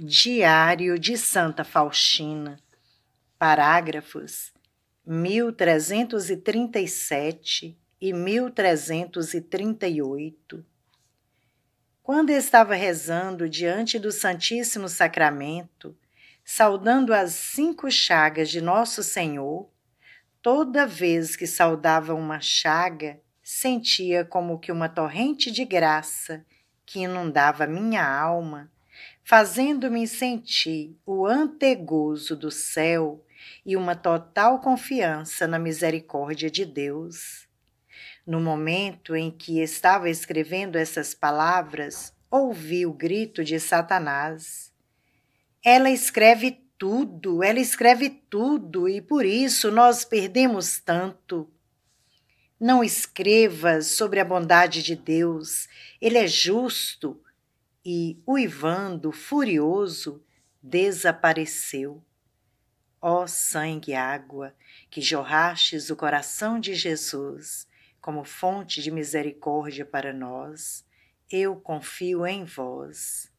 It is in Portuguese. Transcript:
Diário de Santa Faustina, parágrafos 1337 e 1338. Quando estava rezando diante do Santíssimo Sacramento, saudando as cinco chagas de Nosso Senhor, toda vez que saudava uma chaga, sentia como que uma torrente de graça que inundava minha alma fazendo-me sentir o antegozo do céu e uma total confiança na misericórdia de Deus. No momento em que estava escrevendo essas palavras, ouvi o grito de Satanás. Ela escreve tudo, ela escreve tudo e por isso nós perdemos tanto. Não escrevas sobre a bondade de Deus, ele é justo, e, uivando furioso, desapareceu. Ó sangue e água, que jorrastes o coração de Jesus como fonte de misericórdia para nós, eu confio em vós.